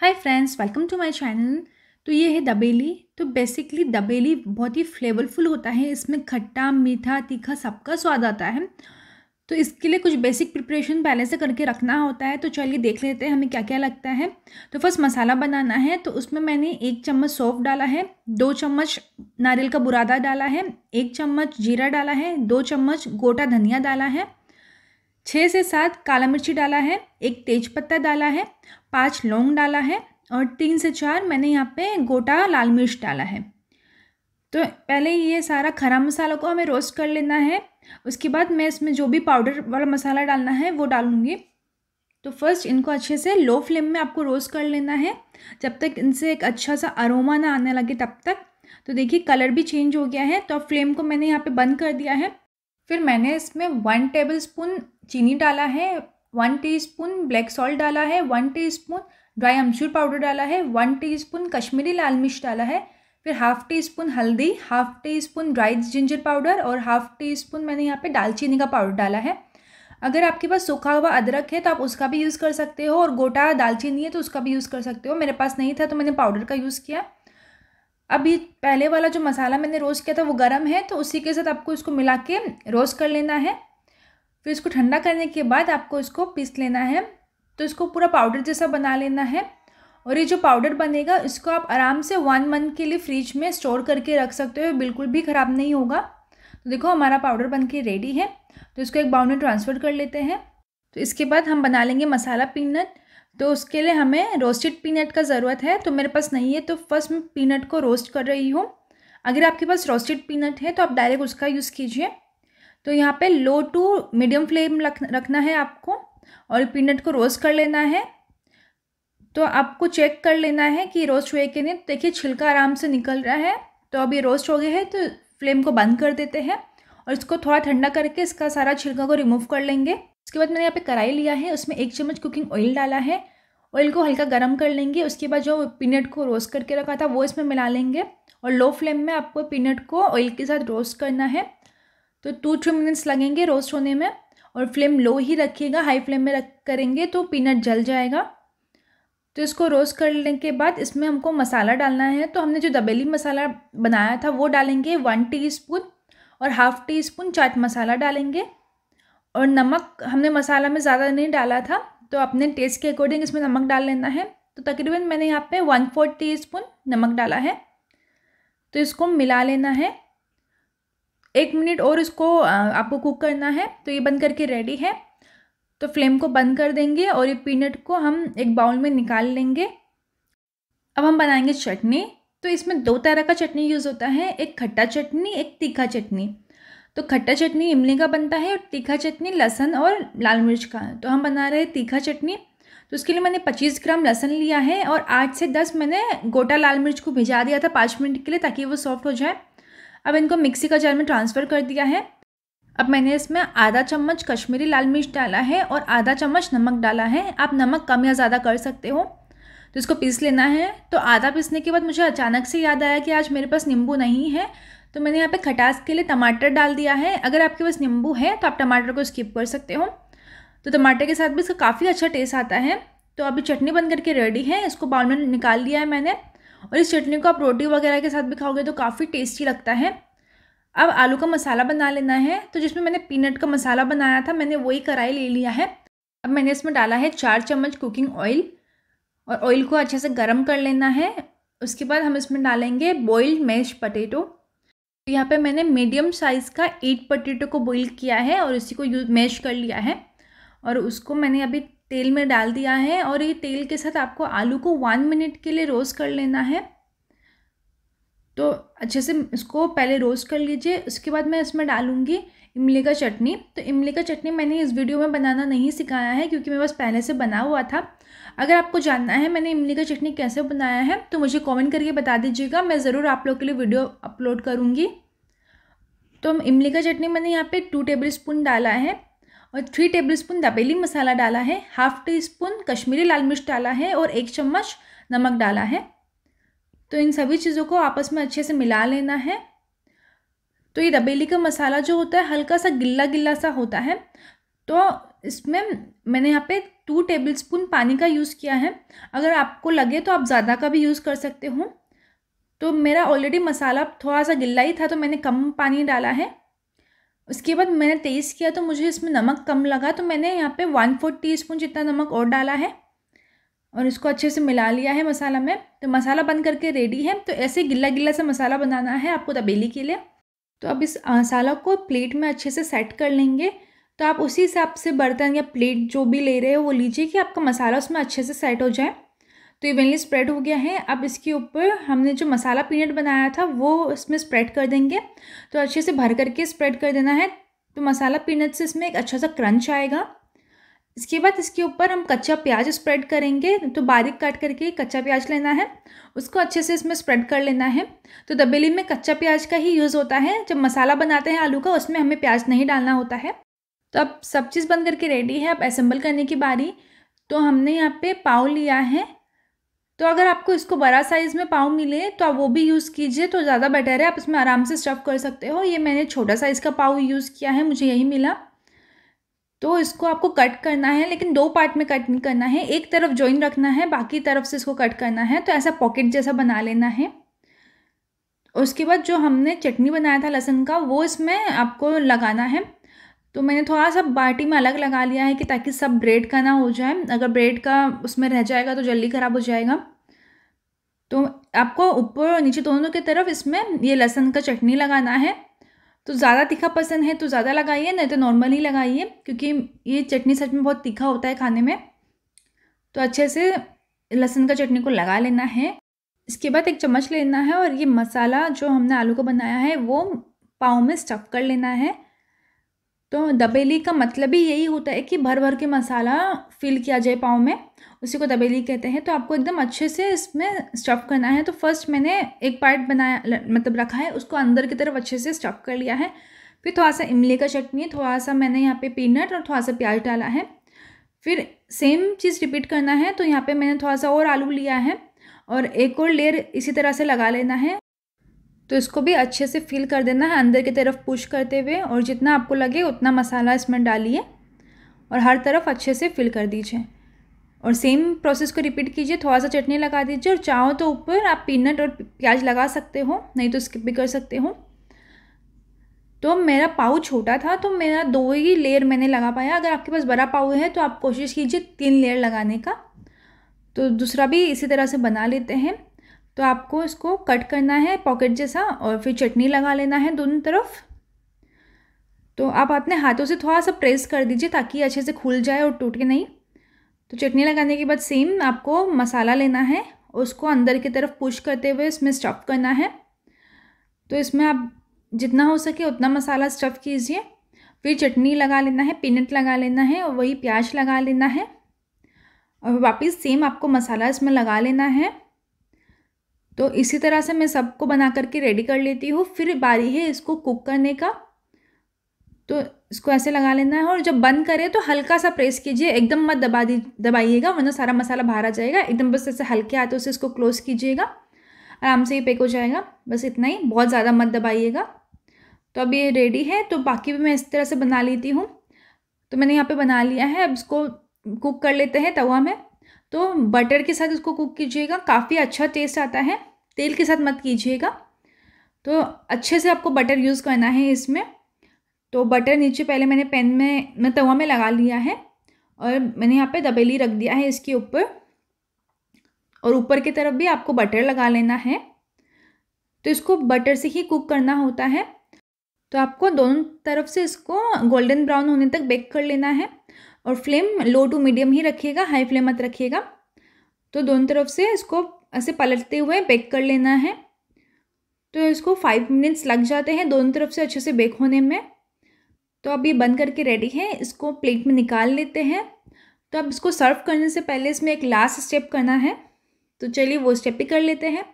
hi friends welcome to my channel तो ये है दबेली तो बेसिकली दबेली बहुत ही फ्लेवरफुल होता है इसमें खट्टा मीठा तीखा सबका स्वाद आता है तो इसके लिए कुछ बेसिक प्रिपरेशन पहले से करके रखना होता है तो चलिए देख लेते हैं हमें क्या क्या लगता है तो फर्स्ट मसाला बनाना है तो उसमें मैंने एक चम्मच सौफ डाला है दो चम्मच नारियल का बुरादा डाला है एक चम्मच जीरा डाला है दो चम्मच गोटा धनिया डाला है छः से सात काला मिर्ची डाला है एक तेज पत्ता डाला है पाँच लौंग डाला है और तीन से चार मैंने यहाँ पे गोटा लाल मिर्च डाला है तो पहले ये सारा खरा मसाला को हमें रोस्ट कर लेना है उसके बाद मैं इसमें जो भी पाउडर वाला मसाला डालना है वो डालूँगी तो फर्स्ट इनको अच्छे से लो फ्लेम में आपको रोस्ट कर लेना है जब तक इनसे एक अच्छा सा अरोमा ना आने लगे तब तक तो देखिए कलर भी चेंज हो गया है तो फ्लेम को मैंने यहाँ पे बंद कर दिया है फिर मैंने इसमें वन टेबल स्पून चीनी डाला है one teaspoon black salt डाला है one teaspoon dry amchur powder डाला है वन टी स्पून कश्मीरी लाल मिर्च डाला है फिर हाफ टी स्पून हल्दी half teaspoon dry ginger powder और हाफ टी स्पून मैंने यहाँ पे दालचीनी का पाउडर डाला है अगर आपके पास सूखा हुआ अदरक है तो आप उसका भी यूज़ कर सकते हो और गोटा दालचीनी है तो उसका भी यूज़ कर सकते हो मेरे पास नहीं था तो मैंने पाउडर का यूज़ किया अब ये पहले वाला जो मसाला मैंने रोस्ट किया था वो गर्म है तो उसी के साथ आपको इसको मिला के रोस्ट कर लेना है फिर इसको ठंडा करने के बाद आपको इसको पीस लेना है तो इसको पूरा पाउडर जैसा बना लेना है और ये जो पाउडर बनेगा इसको आप आराम से वन मंथ के लिए फ्रिज में स्टोर करके रख सकते हो बिल्कुल भी ख़राब नहीं होगा तो देखो हमारा पाउडर बन के रेडी है तो इसको एक बाउल में ट्रांसफ़र कर लेते हैं तो इसके बाद हम बना लेंगे मसाला पीनट तो उसके लिए हमें रोस्टेड पीनट का ज़रूरत है तो मेरे पास नहीं है तो फर्स्ट मैं पीनट को रोस्ट कर रही हूँ अगर आपके पास रोस्टेड पीनट है तो आप डायरेक्ट उसका यूज़ कीजिए तो यहाँ पे लो टू मीडियम फ्लेम रखना है आपको और पीनट को रोस्ट कर लेना है तो आपको चेक कर लेना है कि रोस्ट हुए कि नहीं देखिए छिलका आराम से निकल रहा है तो अब ये रोस्ट हो गया है तो फ्लेम को बंद कर देते हैं और इसको थोड़ा ठंडा करके इसका सारा छिलका को रिमूव कर लेंगे उसके बाद मैंने यहाँ पे कढ़ाई लिया है उसमें एक चम्मच कुकिंग ऑयल डाला है ऑयल को हल्का गर्म कर लेंगे उसके बाद जो पीनट को रोस्ट करके रखा था वो इसमें मिला लेंगे और लो फ्लेम में आपको पीनट को ऑयल के साथ रोस्ट करना है तो टू थ्री मिनट्स लगेंगे रोस्ट होने में और फ्लेम लो ही रखिएगा हाई फ्लेम में रख करेंगे तो पीनट जल जाएगा तो इसको रोस्ट करने के बाद इसमें हमको मसाला डालना है तो हमने जो दबेली मसाला बनाया था वो डालेंगे वन टीस्पून और half teaspoon chaat masala डालेंगे और नमक हमने मसाला में ज़्यादा नहीं डाला था तो अपने टेस्ट के अकॉर्डिंग इसमें नमक डाल लेना है तो तकरीबन मैंने यहाँ पे वन फोर्थ टी स्पून नमक डाला है तो इसको मिला लेना है एक मिनट और इसको आपको कुक करना है तो ये बंद करके रेडी है तो फ्लेम को बंद कर देंगे और ये पीनट को हम एक बाउल में निकाल लेंगे अब हम बनाएंगे चटनी तो इसमें दो तरह का चटनी यूज़ होता है एक खट्टा चटनी एक तीखा चटनी तो खट्टा चटनी इमली का बनता है और तीखा चटनी लहसन और लाल मिर्च का तो हम बना रहे हैं तीखा चटनी तो उसके लिए मैंने पच्चीस ग्राम लहसन लिया है और आठ से दस मैंने गोटा लाल मिर्च को भिजा दिया था पाँच मिनट के लिए ताकि वो सॉफ्ट हो जाए अब इनको मिक्सी का जार में ट्रांसफ़र कर दिया है अब मैंने इसमें आधा चम्मच कश्मीरी लाल मिर्च डाला है और आधा चम्मच नमक डाला है आप नमक कम या ज़्यादा कर सकते हो तो इसको पीस लेना है तो आधा पीसने के बाद मुझे अचानक से याद आया कि आज मेरे पास नींबू नहीं है तो मैंने यहाँ पे खटास के लिए टमाटर डाल दिया है अगर आपके पास नींबू है तो आप टमाटर को स्किप कर सकते हो तो टमाटर के साथ भी इसका काफ़ी अच्छा टेस्ट आता है तो अभी चटनी बन करके रेडी है इसको बाउल में निकाल लिया है मैंने और इस चटनी को आप रोटी वगैरह के साथ भी खाओगे तो काफ़ी टेस्टी लगता है अब आलू का मसाला बना लेना है तो जिसमें मैंने पीनट का मसाला बनाया था मैंने वही कढ़ाई ले लिया है अब मैंने इसमें डाला है चार चम्मच कुकिंग ऑयल और ऑयल को अच्छे से गर्म कर लेना है उसके बाद हम इसमें डालेंगे बॉइल्ड मैश पटेटो तो यहाँ पे मैंने मीडियम साइज़ का एट पटेटो को बॉईल किया है और इसी को यूज मैश कर लिया है और उसको मैंने अभी तेल में डाल दिया है और ये तेल के साथ आपको आलू को वन मिनट के लिए रोस्ट कर लेना है तो अच्छे से इसको पहले रोस्ट कर लीजिए उसके बाद मैं इसमें डालूँगी इमली का चटनी तो इमली का चटनी मैंने इस वीडियो में बनाना नहीं सिखाया है क्योंकि मेरे पास पहले से बना हुआ था अगर आपको जानना है मैंने इमली का चटनी कैसे बनाया है तो मुझे कमेंट करके बता दीजिएगा मैं ज़रूर आप लोग के लिए वीडियो अपलोड करूँगी तो इमली का चटनी मैंने यहाँ पर टू टेबल स्पून डाला है और three tablespoon dabeli masala डाला है हाफ टी स्पून कश्मीरी लाल मिर्च डाला है और एक चम्मच नमक डाला है तो इन सभी चीज़ों को आपस में अच्छे से मिला लेना है तो ये रबेली का मसाला जो होता है हल्का सा गिल्ला गिल्ला सा होता है तो इसमें मैंने यहाँ पे टू टेबल स्पून पानी का यूज़ किया है अगर आपको लगे तो आप ज़्यादा का भी यूज़ कर सकते हो तो मेरा ऑलरेडी मसाला थोड़ा सा गिल्ला ही था तो मैंने कम पानी डाला है उसके बाद मैंने टेस्ट किया तो मुझे इसमें नमक कम लगा तो मैंने यहाँ पे वन फोर्थ टी स्पून जितना नमक और डाला है और इसको अच्छे से मिला लिया है मसाला में तो मसाला बन करके रेडी है तो ऐसे गिल्ला गिल्ला सा मसाला बनाना है आपको तबेली के लिए तो अब इस मसाला को प्लेट में अच्छे से सेट कर लेंगे तो आप उसी हिसाब से बर्तन या प्लेट जो भी ले रहे हो वो लीजिए कि आपका मसाला उसमें अच्छे से सेट हो जाए तो इवनली स्प्रेड हो गया है अब इसके ऊपर हमने जो मसाला पीनट बनाया था वो इसमें स्प्रेड कर देंगे तो अच्छे से भर करके स्प्रेड कर देना है तो मसाला पीनट से इसमें एक अच्छा सा क्रंच आएगा इसके बाद इसके ऊपर हम कच्चा प्याज स्प्रेड करेंगे तो बारीक काट करके कच्चा प्याज लेना है उसको अच्छे से इसमें स्प्रेड कर लेना है तो दबेली में कच्चा प्याज का ही यूज़ होता है जब मसाला बनाते हैं आलू का उसमें हमें प्याज नहीं डालना होता है तो अब सब चीज़ बन करके रेडी है अब असेंबल करने की बारी तो हमने यहाँ पे पाव लिया है तो अगर आपको इसको बड़ा साइज़ में पाव मिले तो आप वो भी यूज़ कीजिए तो ज़्यादा बेटर है आप इसमें आराम से स्टफ़ कर सकते हो ये मैंने छोटा साइज़ का पाव यूज़ किया है मुझे यही मिला तो इसको आपको कट करना है लेकिन दो पार्ट में कट नहीं करना है एक तरफ ज्वाइन रखना है बाकी तरफ से इसको कट करना है तो ऐसा पॉकेट जैसा बना लेना है उसके बाद जो हमने चटनी बनाया था लहसुन का वो इसमें आपको लगाना है तो मैंने थोड़ा सा बाटी में अलग लगा लिया है कि ताकि सब ब्रेड का ना हो जाए अगर ब्रेड का उसमें रह जाएगा तो जल्दी ख़राब हो जाएगा तो आपको ऊपर और नीचे दोनों की तरफ इसमें ये लहसुन का चटनी लगाना है तो ज़्यादा तीखा पसंद है तो ज़्यादा लगाइए नहीं तो नॉर्मल ही लगाइए क्योंकि ये चटनी सच में बहुत तीखा होता है खाने में तो अच्छे से लहसुन का चटनी को लगा लेना है इसके बाद एक चम्मच लेना है और ये मसाला जो हमने आलू को बनाया है वो पाव में स्टफ़ कर लेना है तो दबेली का मतलब ही यही होता है कि भर भर के मसाला फिल किया जाए पाव में उसी को दबेली कहते हैं तो आपको एकदम अच्छे से इसमें स्टफ़ करना है तो फर्स्ट मैंने एक पार्ट बनाया मतलब रखा है उसको अंदर की तरफ अच्छे से स्टफ़ कर लिया है फिर थोड़ा सा इमली का चटनी थोड़ा सा मैंने यहाँ पे पीनट और थोड़ा सा प्याज डाला है फिर सेम चीज़ रिपीट करना है तो यहाँ पे मैंने थोड़ा सा और आलू लिया है और एक और लेयर इसी तरह से लगा लेना है तो इसको भी अच्छे से फिल कर देना है अंदर की तरफ पुश करते हुए और जितना आपको लगे उतना मसाला इसमें डालिए और हर तरफ अच्छे से फिल कर दीजिए और सेम प्रोसेस को रिपीट कीजिए थोड़ा सा चटनी लगा दीजिए और चाहो तो ऊपर आप पीनट और प्याज लगा सकते हो नहीं तो स्किप भी कर सकते हो तो मेरा पाव छोटा था तो मेरा दो ही लेयर मैंने लगा पाया अगर आपके पास बड़ा पाव है तो आप कोशिश कीजिए तीन लेयर लगाने का तो दूसरा भी इसी तरह से बना लेते हैं तो आपको इसको कट करना है पॉकेट जैसा और फिर चटनी लगा लेना है दोनों तरफ तो आप अपने हाथों से थोड़ा सा प्रेस कर दीजिए ताकि अच्छे से खुल जाए और टूटे नहीं तो चटनी लगाने के बाद सेम आपको मसाला लेना है उसको अंदर की तरफ पुश करते हुए इसमें स्टफ़ करना है तो इसमें आप जितना हो सके उतना मसाला स्टफ़ कीजिए फिर चटनी लगा लेना है पीनट लगा लेना है और वही प्याज लगा लेना है और वापस सेम आपको मसाला इसमें लगा लेना है तो इसी तरह से मैं सबको बना करके रेडी कर लेती हूँ फिर बारी है इसको कुक करने का तो इसको ऐसे लगा लेना है और जब बंद करें तो हल्का सा प्रेस कीजिए एकदम मत दबा दी दबाइएगा वरना सारा मसाला बाहर आ जाएगा एकदम बस ऐसे हल्के हाथों से इसको क्लोज़ कीजिएगा आराम से ये पैक हो जाएगा बस इतना ही बहुत ज़्यादा मत दबाइएगा तो अब ये रेडी है तो बाकी भी मैं इस तरह से बना लेती हूँ तो मैंने यहाँ पर बना लिया है अब इसको कुक कर लेते हैं तवा में तो बटर के साथ इसको कुक कीजिएगा काफ़ी अच्छा टेस्ट आता है तेल के साथ मत कीजिएगा तो अच्छे से आपको बटर यूज़ करना है इसमें तो बटर नीचे पहले मैंने पैन में मैं तवा में लगा लिया है और मैंने यहाँ पे दबेली रख दिया है इसके ऊपर और ऊपर की तरफ भी आपको बटर लगा लेना है तो इसको बटर से ही कुक करना होता है तो आपको दोनों तरफ से इसको गोल्डन ब्राउन होने तक बेक कर लेना है और फ्लेम लो टू मीडियम ही रखिएगा हाई फ्लेम मत रखिएगा तो दोनों तरफ से इसको ऐसे पलटते हुए बेक कर लेना है तो इसको फाइव मिनट्स लग जाते हैं दोनों तरफ से अच्छे से बेक होने में तो अब ये बंद करके रेडी है इसको प्लेट में निकाल लेते हैं तो अब इसको सर्व करने से पहले इसमें एक लास्ट स्टेप करना है तो चलिए वो स्टेप ही कर लेते हैं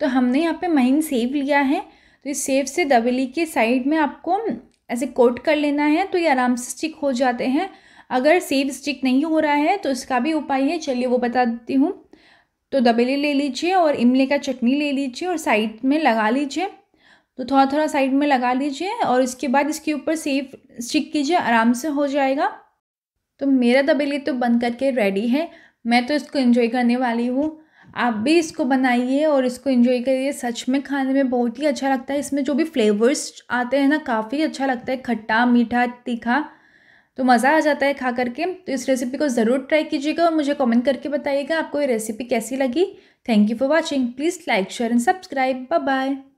तो हमने यहाँ पे महीन सेव लिया है तो इस सेव से दबेली के साइड में आपको ऐसे कोट कर लेना है तो ये आराम से स्टिक हो जाते हैं अगर सेव स्टिक नहीं हो रहा है तो इसका भी उपाय है चलिए वो बता देती हूँ तो दबेले ले लीजिए और इमले का चटनी ले लीजिए और साइड में लगा लीजिए तो थोड़ा थोड़ा साइड में लगा लीजिए और इसके बाद इसके ऊपर सेव स्टिक कीजिए आराम से हो जाएगा तो मेरा दबेली तो बन करके रेडी है मैं तो इसको इन्जॉय करने वाली हूँ आप भी इसको बनाइए और इसको इन्जॉय करिए सच में खाने में बहुत ही अच्छा लगता है इसमें जो भी फ्लेवर्स आते हैं ना काफ़ी अच्छा लगता है खट्टा मीठा तीखा तो मज़ा आ जाता है खा करके तो इस रेसिपी को ज़रूर ट्राई कीजिएगा और मुझे कमेंट करके बताइएगा आपको ये रेसिपी कैसी लगी thank you for watching please like share and subscribe bye bye